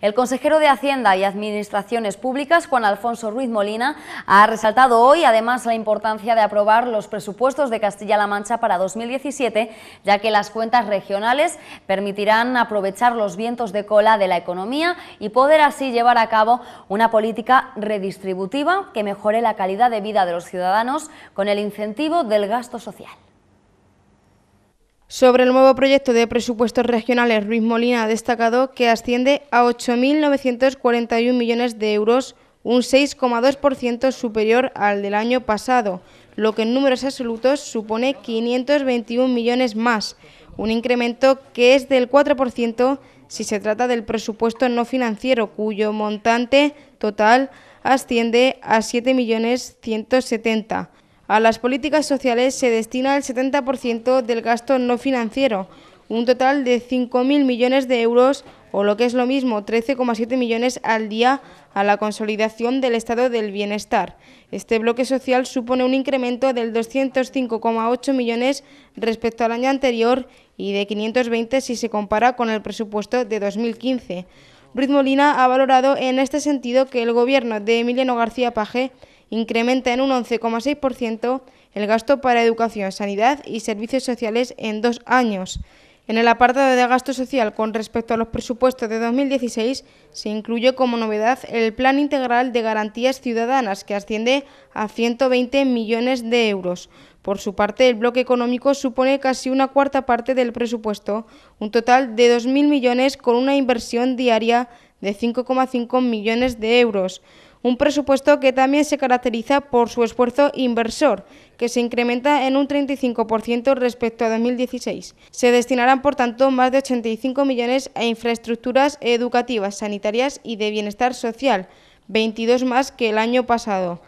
El consejero de Hacienda y Administraciones Públicas, Juan Alfonso Ruiz Molina, ha resaltado hoy además la importancia de aprobar los presupuestos de Castilla-La Mancha para 2017, ya que las cuentas regionales permitirán aprovechar los vientos de cola de la economía y poder así llevar a cabo una política redistributiva que mejore la calidad de vida de los ciudadanos con el incentivo del gasto social. Sobre el nuevo proyecto de presupuestos regionales, Ruiz Molina ha destacado que asciende a 8.941 millones de euros, un 6,2% superior al del año pasado, lo que en números absolutos supone 521 millones más, un incremento que es del 4% si se trata del presupuesto no financiero, cuyo montante total asciende a 7.170.000 a las políticas sociales se destina el 70% del gasto no financiero, un total de 5.000 millones de euros o lo que es lo mismo, 13,7 millones al día a la consolidación del estado del bienestar. Este bloque social supone un incremento del 205,8 millones respecto al año anterior y de 520 si se compara con el presupuesto de 2015. Ruiz Molina ha valorado en este sentido que el gobierno de Emiliano García Paje incrementa en un 11,6% el gasto para educación, sanidad y servicios sociales en dos años. En el apartado de gasto social con respecto a los presupuestos de 2016 se incluyó como novedad el Plan Integral de Garantías Ciudadanas que asciende a 120 millones de euros. Por su parte, el bloque económico supone casi una cuarta parte del presupuesto, un total de 2.000 millones con una inversión diaria de 5,5 millones de euros. Un presupuesto que también se caracteriza por su esfuerzo inversor, que se incrementa en un 35% respecto a 2016. Se destinarán, por tanto, más de 85 millones a infraestructuras educativas, sanitarias y de bienestar social, 22 más que el año pasado.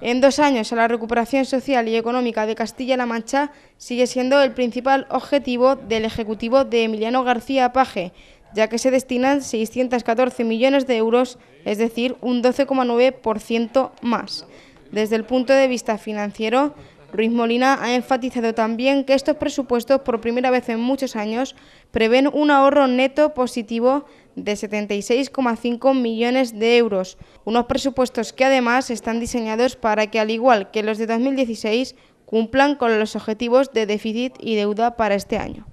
En dos años, la recuperación social y económica de Castilla-La Mancha sigue siendo el principal objetivo del Ejecutivo de Emiliano García Paje, ya que se destinan 614 millones de euros, es decir, un 12,9% más. Desde el punto de vista financiero, Ruiz Molina ha enfatizado también que estos presupuestos, por primera vez en muchos años, prevén un ahorro neto positivo de 76,5 millones de euros, unos presupuestos que además están diseñados para que, al igual que los de 2016, cumplan con los objetivos de déficit y deuda para este año.